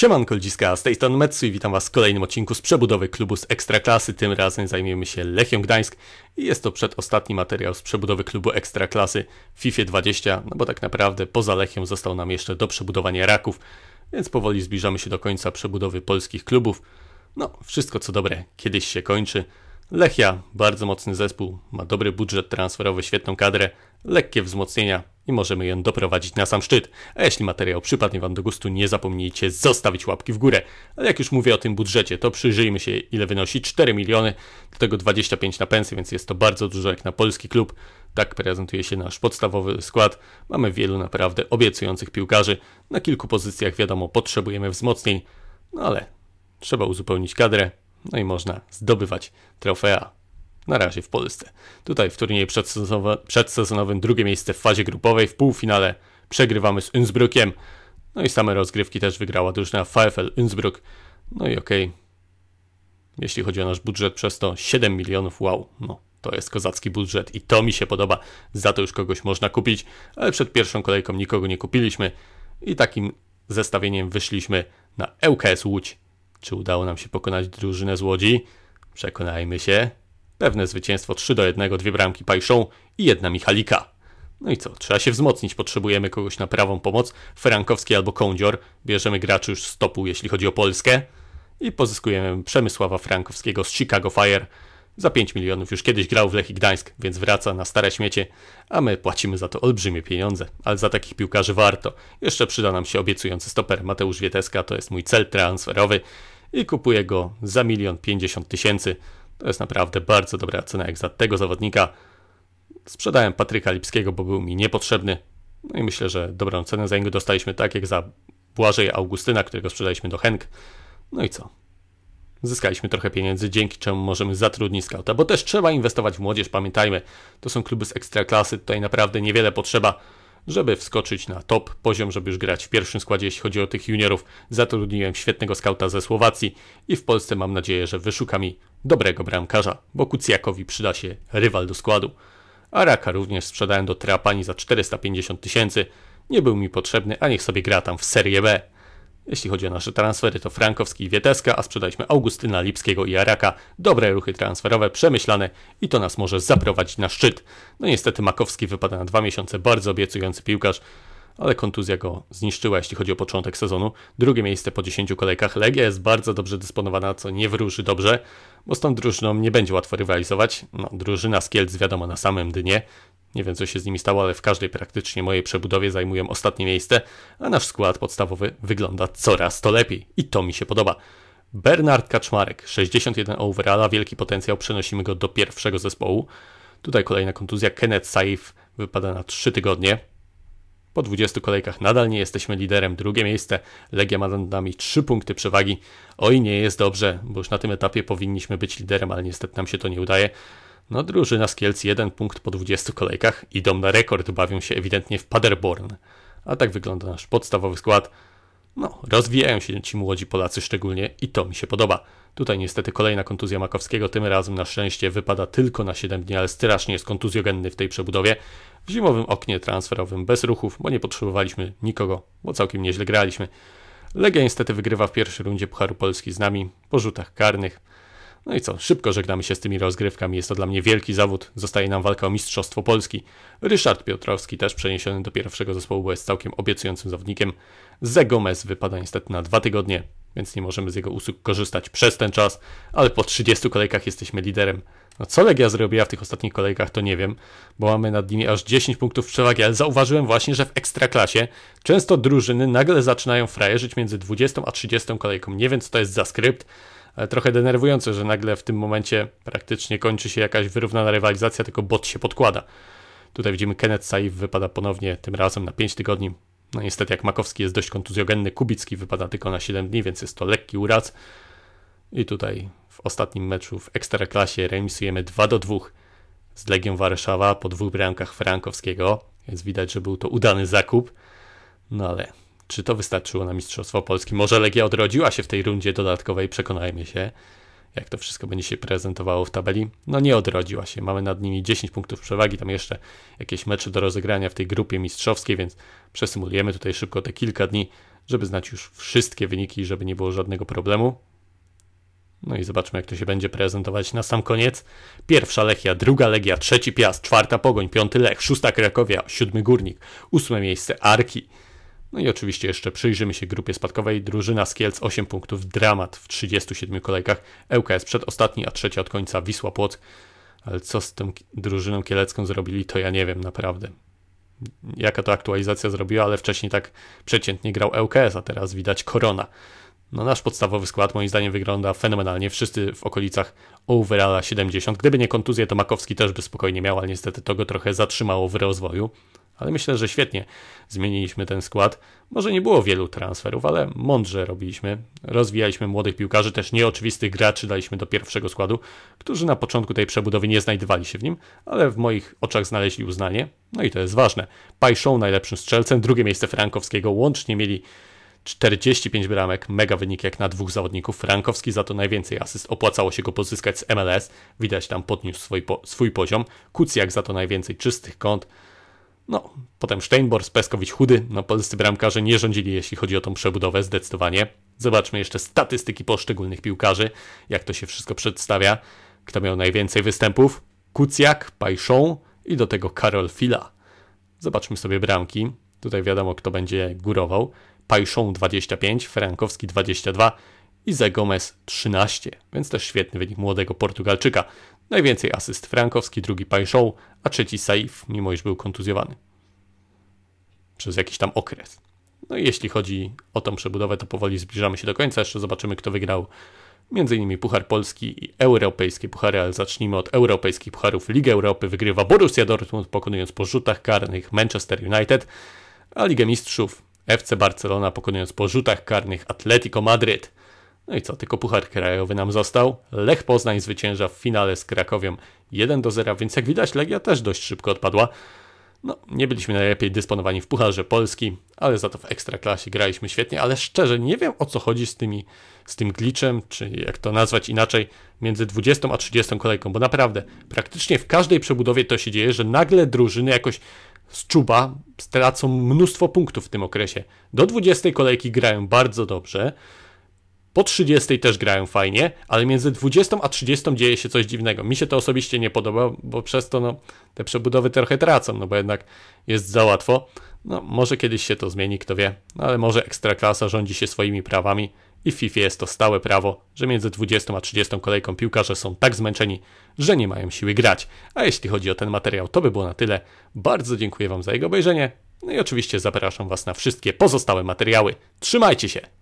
Siemanko Koldziska, z tej strony Metsu i witam Was w kolejnym odcinku z przebudowy klubu z Ekstraklasy. Tym razem zajmiemy się Lechią Gdańsk i jest to przedostatni materiał z przebudowy klubu Ekstraklasy w FIFA 20, no bo tak naprawdę poza Lechią został nam jeszcze do przebudowania Raków, więc powoli zbliżamy się do końca przebudowy polskich klubów. No, wszystko co dobre kiedyś się kończy. Lechia, bardzo mocny zespół, ma dobry budżet transferowy, świetną kadrę, lekkie wzmocnienia i możemy ją doprowadzić na sam szczyt. A jeśli materiał przypadnie Wam do gustu, nie zapomnijcie zostawić łapki w górę. Ale jak już mówię o tym budżecie, to przyjrzyjmy się ile wynosi 4 miliony, do tego 25 na pensję, więc jest to bardzo dużo jak na polski klub. Tak prezentuje się nasz podstawowy skład. Mamy wielu naprawdę obiecujących piłkarzy. Na kilku pozycjach wiadomo potrzebujemy wzmocnień, no ale trzeba uzupełnić kadrę, no i można zdobywać trofea na razie w Polsce. Tutaj w turnieju przedsezonowym drugie miejsce w fazie grupowej, w półfinale przegrywamy z Innsbruckiem. No i same rozgrywki też wygrała drużyna VfL Innsbruck. No i okej, okay. jeśli chodzi o nasz budżet, przez to 7 milionów, wow, no to jest kozacki budżet i to mi się podoba, za to już kogoś można kupić, ale przed pierwszą kolejką nikogo nie kupiliśmy i takim zestawieniem wyszliśmy na ŁKS Łódź. Czy udało nam się pokonać drużynę z Łodzi? Przekonajmy się. Pewne zwycięstwo 3 do 1, dwie bramki Pajszą i jedna Michalika. No i co, trzeba się wzmocnić, potrzebujemy kogoś na prawą pomoc, Frankowski albo Kądzior, bierzemy graczy już z topu, jeśli chodzi o Polskę i pozyskujemy Przemysława Frankowskiego z Chicago Fire. Za 5 milionów już kiedyś grał w Lechii Gdańsk, więc wraca na stare śmiecie, a my płacimy za to olbrzymie pieniądze, ale za takich piłkarzy warto. Jeszcze przyda nam się obiecujący stoper Mateusz Wieteska, to jest mój cel transferowy i kupuję go za milion pięćdziesiąt tysięcy. To jest naprawdę bardzo dobra cena jak za tego zawodnika. Sprzedałem Patryka Lipskiego, bo był mi niepotrzebny. No i myślę, że dobrą cenę za niego dostaliśmy tak jak za Błażej Augustyna, którego sprzedaliśmy do Henk. No i co? Zyskaliśmy trochę pieniędzy, dzięki czemu możemy zatrudnić skauta, bo też trzeba inwestować w młodzież, pamiętajmy. To są kluby z ekstraklasy, tutaj naprawdę niewiele potrzeba żeby wskoczyć na top poziom, żeby już grać w pierwszym składzie, jeśli chodzi o tych juniorów. Zatrudniłem świetnego skauta ze Słowacji i w Polsce mam nadzieję, że wyszuka mi dobrego bramkarza, bo Kucjakowi przyda się rywal do składu. Araka również sprzedałem do Trapani za 450 tysięcy. Nie był mi potrzebny, a niech sobie gra tam w Serie B. Jeśli chodzi o nasze transfery, to Frankowski i Wieteska, a sprzedaliśmy Augustyna, Lipskiego i Araka. Dobre ruchy transferowe, przemyślane i to nas może zaprowadzić na szczyt. No niestety Makowski wypada na dwa miesiące, bardzo obiecujący piłkarz, ale kontuzja go zniszczyła, jeśli chodzi o początek sezonu. Drugie miejsce po 10 kolejkach. Legia jest bardzo dobrze dysponowana, co nie wróży dobrze, bo z tą drużyną nie będzie łatwo rywalizować. No, drużyna z Kielc wiadomo na samym dnie. Nie wiem, co się z nimi stało, ale w każdej praktycznie mojej przebudowie zajmują ostatnie miejsce, a nasz skład podstawowy wygląda coraz to lepiej i to mi się podoba. Bernard Kaczmarek, 61 overalla, wielki potencjał, przenosimy go do pierwszego zespołu. Tutaj kolejna kontuzja, Kenneth Saif wypada na 3 tygodnie. Po 20 kolejkach nadal nie jesteśmy liderem. Drugie miejsce. Legia ma nad nami 3 punkty przewagi. Oj, nie jest dobrze, bo już na tym etapie powinniśmy być liderem, ale niestety nam się to nie udaje. No drużyna z Kielc 1 punkt po 20 kolejkach. Idą na rekord, bawią się ewidentnie w Paderborn. A tak wygląda nasz podstawowy skład. No, rozwijają się ci młodzi Polacy szczególnie i to mi się podoba. Tutaj niestety kolejna kontuzja Makowskiego, tym razem na szczęście wypada tylko na 7 dni, ale strasznie jest kontuzjogenny w tej przebudowie. W zimowym oknie transferowym bez ruchów, bo nie potrzebowaliśmy nikogo, bo całkiem nieźle graliśmy. Legia niestety wygrywa w pierwszej rundzie Pucharu Polski z nami po rzutach karnych. No i co, szybko żegnamy się z tymi rozgrywkami. Jest to dla mnie wielki zawód. Zostaje nam walka o Mistrzostwo Polski. Ryszard Piotrowski, też przeniesiony do pierwszego zespołu, bo jest całkiem obiecującym zawodnikiem. Ze Gomez wypada niestety na dwa tygodnie, więc nie możemy z jego usług korzystać przez ten czas, ale po 30 kolejkach jesteśmy liderem. No co Legia zrobiła w tych ostatnich kolejkach, to nie wiem, bo mamy nad nimi aż 10 punktów przewagi, ale zauważyłem właśnie, że w ekstraklasie często drużyny nagle zaczynają frajerzyć między 20 a 30 kolejką. Nie wiem, co to jest za skrypt, E, trochę denerwujące, że nagle w tym momencie praktycznie kończy się jakaś wyrównana rywalizacja, tylko bot się podkłada. Tutaj widzimy Kenneth Saif wypada ponownie, tym razem na 5 tygodni. No niestety jak Makowski jest dość kontuzjogenny, Kubicki wypada tylko na 7 dni, więc jest to lekki uraz. I tutaj w ostatnim meczu w Ekstraklasie remisujemy 2 do 2 z Legią Warszawa po dwóch bramkach Frankowskiego, więc widać, że był to udany zakup. No ale czy to wystarczyło na Mistrzostwo Polski? Może Legia odrodziła się w tej rundzie dodatkowej, przekonajmy się, jak to wszystko będzie się prezentowało w tabeli. No nie odrodziła się, mamy nad nimi 10 punktów przewagi, tam jeszcze jakieś mecze do rozegrania w tej grupie mistrzowskiej, więc przesymulujemy tutaj szybko te kilka dni, żeby znać już wszystkie wyniki, żeby nie było żadnego problemu. No i zobaczmy, jak to się będzie prezentować na sam koniec. Pierwsza Lechia, druga Legia, trzeci Piast, czwarta Pogoń, piąty Lech, szósta Krakowia, siódmy Górnik, ósme miejsce Arki, no i oczywiście jeszcze przyjrzymy się grupie spadkowej. Drużyna z Kielc 8 punktów, dramat w 37 kolejkach. Ełka przedostatni, a trzecia od końca Wisła Płoc. Ale co z tą drużyną kielecką zrobili, to ja nie wiem naprawdę. Jaka to aktualizacja zrobiła, ale wcześniej tak przeciętnie grał ŁKS, a teraz widać korona. No, nasz podstawowy skład moim zdaniem wygląda fenomenalnie. Wszyscy w okolicach overalla 70. Gdyby nie kontuzje, to Makowski też by spokojnie miał, ale niestety to go trochę zatrzymało w rozwoju. Ale myślę, że świetnie zmieniliśmy ten skład. Może nie było wielu transferów, ale mądrze robiliśmy. Rozwijaliśmy młodych piłkarzy, też nieoczywistych graczy daliśmy do pierwszego składu, którzy na początku tej przebudowy nie znajdowali się w nim, ale w moich oczach znaleźli uznanie. No i to jest ważne. Pajszą najlepszym strzelcem, drugie miejsce Frankowskiego. Łącznie mieli 45 bramek, mega wynik jak na dwóch zawodników. Frankowski za to najwięcej asyst, opłacało się go pozyskać z MLS, widać tam podniósł swój, po, swój poziom. Kucjak za to najwięcej czystych kąt, no, potem Steinbors, Peskowicz, Chudy. No, polscy bramkarze nie rządzili, jeśli chodzi o tą przebudowę, zdecydowanie. Zobaczmy jeszcze statystyki poszczególnych piłkarzy, jak to się wszystko przedstawia. Kto miał najwięcej występów? Kucjak, Pajszą i do tego Karol Fila. Zobaczmy sobie bramki. Tutaj wiadomo, kto będzie górował. Pajszą 25, Frankowski 22 i Zegomes 13, więc też świetny wynik młodego Portugalczyka. Najwięcej asyst Frankowski, drugi Pajszoł, a trzeci Saif, mimo iż był kontuzjowany przez jakiś tam okres. No i jeśli chodzi o tą przebudowę, to powoli zbliżamy się do końca. Jeszcze zobaczymy, kto wygrał między innymi Puchar Polski i Europejskie Puchary, ale zacznijmy od Europejskich Pucharów. Ligę Europy wygrywa Borussia Dortmund, pokonując po rzutach karnych Manchester United, a Ligę Mistrzów FC Barcelona pokonując po rzutach karnych Atletico Madryt. No i co, tylko puchar krajowy nam został. Lech Poznań zwycięża w finale z Krakowią 1 do 0, więc jak widać Legia też dość szybko odpadła. No, nie byliśmy najlepiej dysponowani w Pucharze Polski, ale za to w Ekstraklasie graliśmy świetnie, ale szczerze nie wiem o co chodzi z, tymi, z tym glitchem, czy jak to nazwać inaczej, między 20 a 30 kolejką, bo naprawdę praktycznie w każdej przebudowie to się dzieje, że nagle drużyny jakoś z czuba stracą mnóstwo punktów w tym okresie. Do 20 kolejki grają bardzo dobrze, po 30 też grają fajnie, ale między 20 a 30 dzieje się coś dziwnego. Mi się to osobiście nie podoba, bo przez to no, te przebudowy trochę tracą, no bo jednak jest za łatwo. No, może kiedyś się to zmieni, kto wie, no, ale może ekstraklasa rządzi się swoimi prawami i w FIFA jest to stałe prawo, że między 20 a 30 kolejką piłkarze są tak zmęczeni, że nie mają siły grać. A jeśli chodzi o ten materiał, to by było na tyle. Bardzo dziękuję Wam za jego obejrzenie. No i oczywiście zapraszam Was na wszystkie pozostałe materiały. Trzymajcie się!